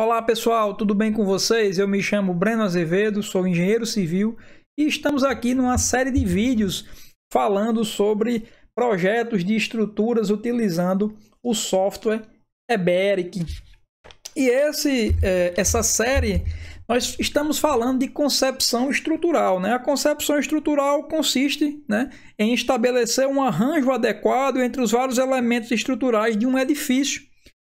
Olá pessoal, tudo bem com vocês? Eu me chamo Breno Azevedo, sou engenheiro civil e estamos aqui numa série de vídeos falando sobre projetos de estruturas utilizando o software Eberic. E esse, é, essa série nós estamos falando de concepção estrutural. Né? A concepção estrutural consiste né, em estabelecer um arranjo adequado entre os vários elementos estruturais de um edifício,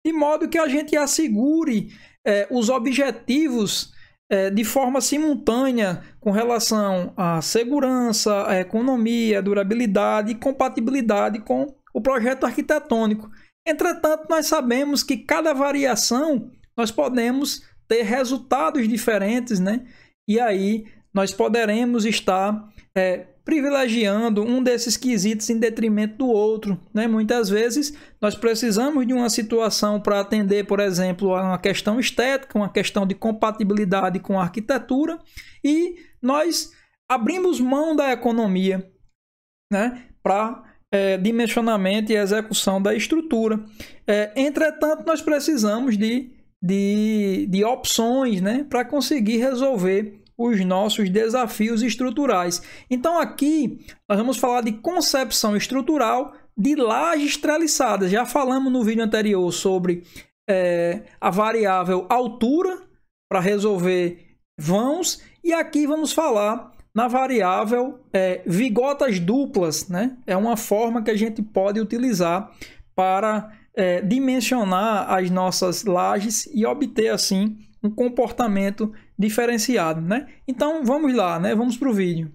de modo que a gente assegure é, os objetivos é, de forma simultânea com relação à segurança, à economia, à durabilidade e compatibilidade com o projeto arquitetônico. Entretanto, nós sabemos que cada variação nós podemos ter resultados diferentes, né? E aí nós poderemos estar é, privilegiando um desses quesitos em detrimento do outro. Né? Muitas vezes nós precisamos de uma situação para atender, por exemplo, a uma questão estética, uma questão de compatibilidade com a arquitetura, e nós abrimos mão da economia né? para é, dimensionamento e execução da estrutura. É, entretanto, nós precisamos de, de, de opções né? para conseguir resolver os nossos desafios estruturais. Então, aqui nós vamos falar de concepção estrutural de lajes treliçadas. Já falamos no vídeo anterior sobre é, a variável altura para resolver vãos, e aqui vamos falar na variável é, vigotas duplas, né? É uma forma que a gente pode utilizar para é, dimensionar as nossas lajes e obter assim um comportamento diferenciado, né? Então vamos lá, né? Vamos para o vídeo.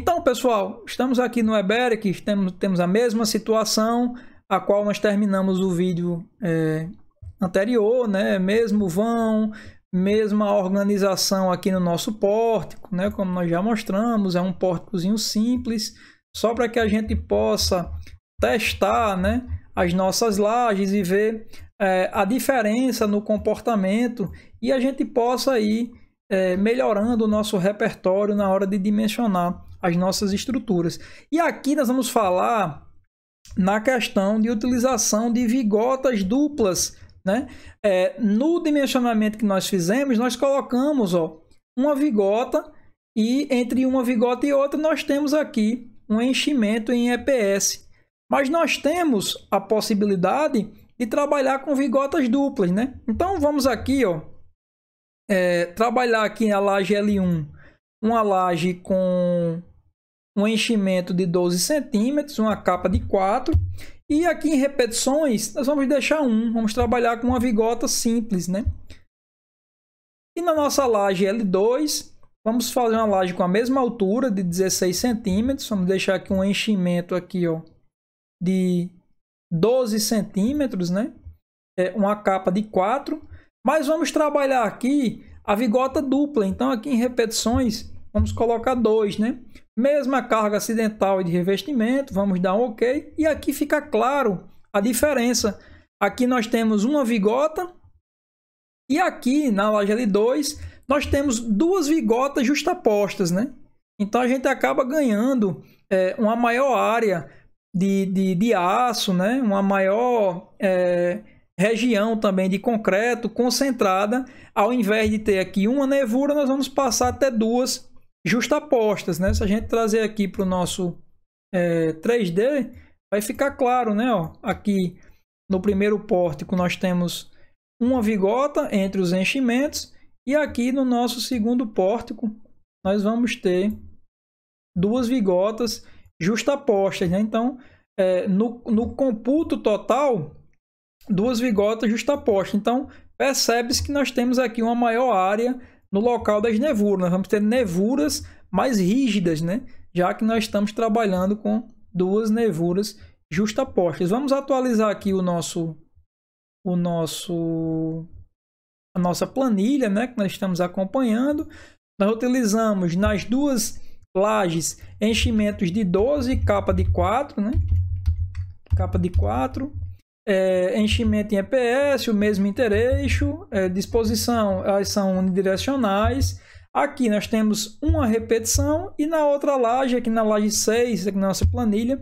Então, pessoal, estamos aqui no Eberic, temos, temos a mesma situação a qual nós terminamos o vídeo é, anterior, né? Mesmo vão, mesma organização aqui no nosso pórtico, né? Como nós já mostramos, é um pórticozinho simples, só para que a gente possa testar, né? As nossas lajes e ver é, a diferença no comportamento e a gente possa ir é, melhorando o nosso repertório na hora de dimensionar as nossas estruturas. E aqui nós vamos falar na questão de utilização de vigotas duplas. Né? É, no dimensionamento que nós fizemos, nós colocamos ó, uma vigota e entre uma vigota e outra nós temos aqui um enchimento em EPS. Mas nós temos a possibilidade de trabalhar com vigotas duplas. Né? Então vamos aqui ó, é, trabalhar aqui na laje L1 uma laje com um enchimento de 12 centímetros, uma capa de 4. E aqui em repetições, nós vamos deixar um, Vamos trabalhar com uma vigota simples, né? E na nossa laje L2, vamos fazer uma laje com a mesma altura, de 16 centímetros. Vamos deixar aqui um enchimento aqui, ó, de 12 centímetros, né? É uma capa de 4. Mas vamos trabalhar aqui a vigota dupla, então aqui em repetições, vamos colocar dois né? Mesma carga acidental e de revestimento, vamos dar um OK. E aqui fica claro a diferença. Aqui nós temos uma vigota e aqui na laje L2 nós temos duas vigotas justapostas, né? Então a gente acaba ganhando é, uma maior área de, de, de aço, né? Uma maior... É, região também de concreto concentrada, ao invés de ter aqui uma nevura, nós vamos passar até duas justapostas, né? Se a gente trazer aqui para o nosso é, 3D, vai ficar claro, né? Ó, aqui no primeiro pórtico nós temos uma vigota entre os enchimentos e aqui no nosso segundo pórtico nós vamos ter duas vigotas justapostas, né? Então, é, no, no computo total, duas vigotas justapostas. Então, percebe-se que nós temos aqui uma maior área no local das nevuras. Nós vamos ter nevuras mais rígidas, né? já que nós estamos trabalhando com duas nevuras justapostas. Vamos atualizar aqui o nosso, o nosso, a nossa planilha, né, que nós estamos acompanhando. Nós utilizamos nas duas lajes enchimentos de 12 capa de 4, né? Capa de 4 é, enchimento em EPS, o mesmo intereixo, é, disposição, elas são unidirecionais. Aqui nós temos uma repetição e na outra laje, aqui na laje 6, aqui na nossa planilha,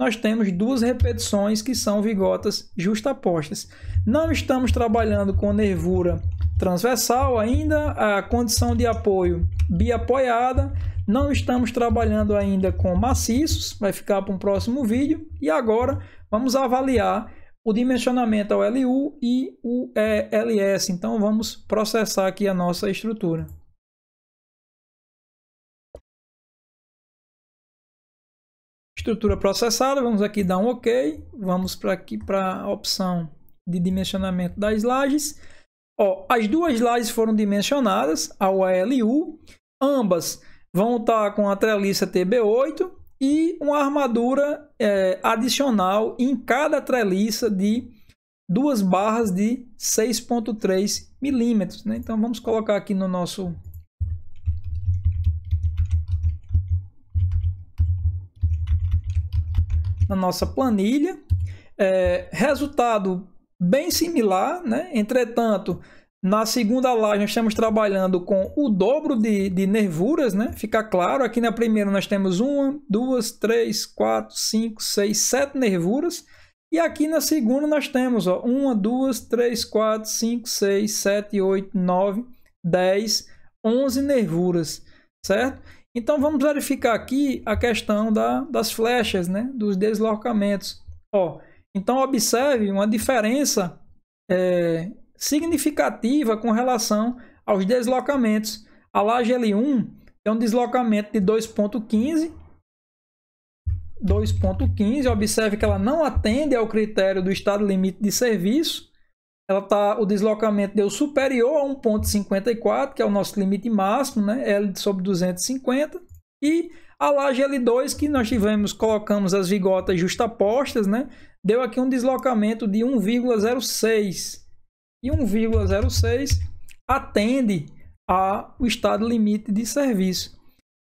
nós temos duas repetições que são vigotas justapostas. Não estamos trabalhando com nervura transversal ainda, a condição de apoio biapoiada, não estamos trabalhando ainda com maciços, vai ficar para um próximo vídeo. E agora vamos avaliar o dimensionamento é o LU e o LS. Então vamos processar aqui a nossa estrutura. Estrutura processada, vamos aqui dar um OK. Vamos para aqui para a opção de dimensionamento das lajes. Ó, as duas lajes foram dimensionadas ao LU. Ambas vão estar com a treliça TB8 e uma armadura é, adicional em cada treliça de duas barras de 6.3 milímetros. Né? Então vamos colocar aqui no nosso na nossa planilha. É, resultado bem similar, né? entretanto na segunda laje, nós estamos trabalhando com o dobro de, de nervuras, né? Fica claro, aqui na primeira nós temos uma, duas, três, quatro, cinco, seis, sete nervuras. E aqui na segunda nós temos ó, uma, duas, três, quatro, cinco, seis, sete, oito, nove, dez, onze nervuras, certo? Então vamos verificar aqui a questão da, das flechas, né? Dos deslocamentos. Ó, então observe uma diferença é, significativa com relação aos deslocamentos. A laje L1 tem é um deslocamento de 2,15. 2.15, observe que ela não atende ao critério do estado limite de serviço. Ela tá, o deslocamento deu superior a 1.54, que é o nosso limite máximo, né? L sobre 250. E a laje L2, que nós tivemos, colocamos as vigotas justapostas, né? Deu aqui um deslocamento de 1,06 e 1,06 atende ao estado limite de serviço.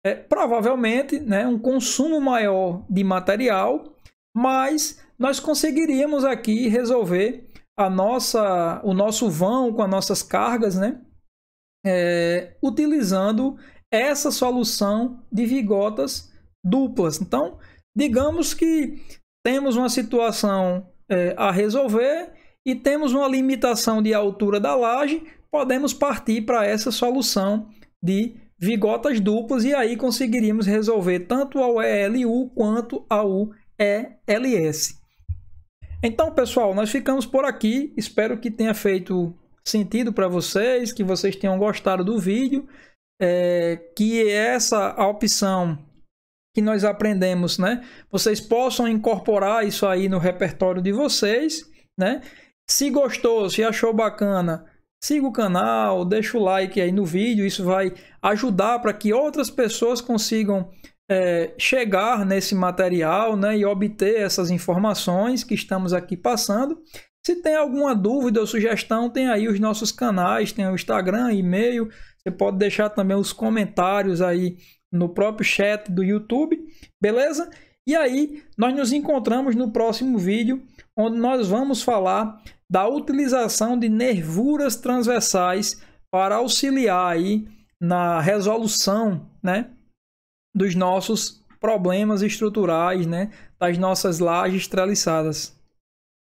É, provavelmente, né, um consumo maior de material, mas nós conseguiríamos aqui resolver a nossa, o nosso vão com as nossas cargas, né, é, utilizando essa solução de vigotas duplas. Então, digamos que temos uma situação é, a resolver e temos uma limitação de altura da laje, podemos partir para essa solução de vigotas duplas e aí conseguiríamos resolver tanto ao ELU quanto ao ELS. Então, pessoal, nós ficamos por aqui. Espero que tenha feito sentido para vocês, que vocês tenham gostado do vídeo, é, que essa opção que nós aprendemos, né? Vocês possam incorporar isso aí no repertório de vocês, né? Se gostou, se achou bacana, siga o canal, deixa o like aí no vídeo. Isso vai ajudar para que outras pessoas consigam é, chegar nesse material né, e obter essas informações que estamos aqui passando. Se tem alguma dúvida ou sugestão, tem aí os nossos canais, tem o Instagram, e-mail. Você pode deixar também os comentários aí no próprio chat do YouTube, beleza? E aí, nós nos encontramos no próximo vídeo, onde nós vamos falar da utilização de nervuras transversais para auxiliar aí na resolução né, dos nossos problemas estruturais, né, das nossas lajes treliçadas.